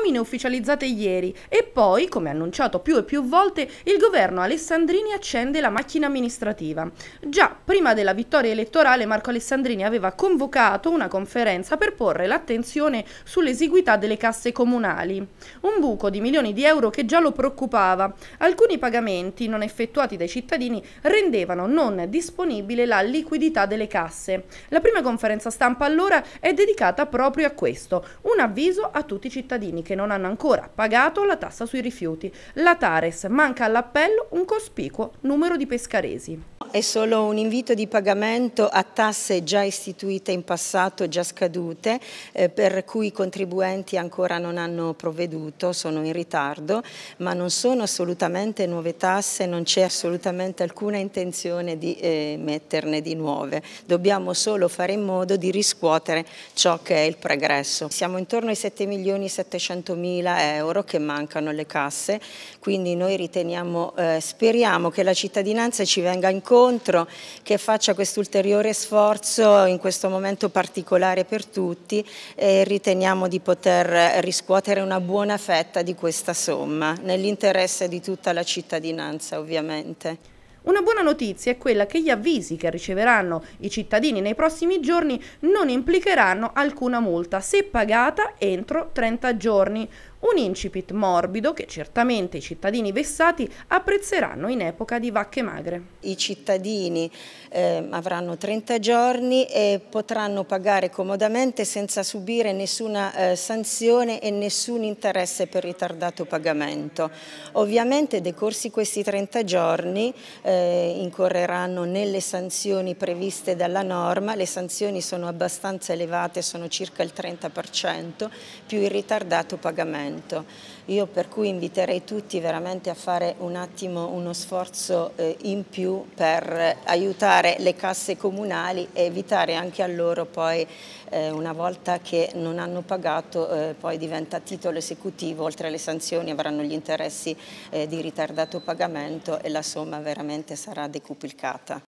nomine ufficializzate ieri e poi, come annunciato più e più volte, il governo Alessandrini accende la macchina amministrativa. Già prima della vittoria elettorale Marco Alessandrini aveva convocato una conferenza per porre l'attenzione sull'esiguità delle casse comunali. Un buco di milioni di euro che già lo preoccupava. Alcuni pagamenti non effettuati dai cittadini rendevano non disponibile la liquidità delle casse. La prima conferenza stampa allora è dedicata proprio a questo, un avviso a tutti i cittadini che non hanno ancora pagato la tassa sui rifiuti. La Tares manca all'appello un cospicuo numero di pescaresi. È solo un invito di pagamento a tasse già istituite in passato, già scadute, eh, per cui i contribuenti ancora non hanno provveduto, sono in ritardo, ma non sono assolutamente nuove tasse, non c'è assolutamente alcuna intenzione di eh, metterne di nuove. Dobbiamo solo fare in modo di riscuotere ciò che è il pregresso. Siamo intorno ai 7 milioni e 700 400.000 euro che mancano alle casse, quindi noi riteniamo, eh, speriamo che la cittadinanza ci venga incontro, che faccia questo ulteriore sforzo in questo momento particolare per tutti e riteniamo di poter riscuotere una buona fetta di questa somma, nell'interesse di tutta la cittadinanza ovviamente. Una buona notizia è quella che gli avvisi che riceveranno i cittadini nei prossimi giorni non implicheranno alcuna multa se pagata entro 30 giorni. Un incipit morbido che certamente i cittadini vessati apprezzeranno in epoca di vacche magre. I cittadini eh, avranno 30 giorni e potranno pagare comodamente senza subire nessuna eh, sanzione e nessun interesse per ritardato pagamento. Ovviamente decorsi questi 30 giorni eh, incorreranno nelle sanzioni previste dalla norma, le sanzioni sono abbastanza elevate, sono circa il 30% più il ritardato pagamento momento. Io per cui inviterei tutti veramente a fare un attimo uno sforzo eh, in più per aiutare le casse comunali e evitare anche a loro poi eh, una volta che non hanno pagato eh, poi diventa titolo esecutivo, oltre alle sanzioni avranno gli interessi eh, di ritardato pagamento e la somma veramente sarà decuplicata.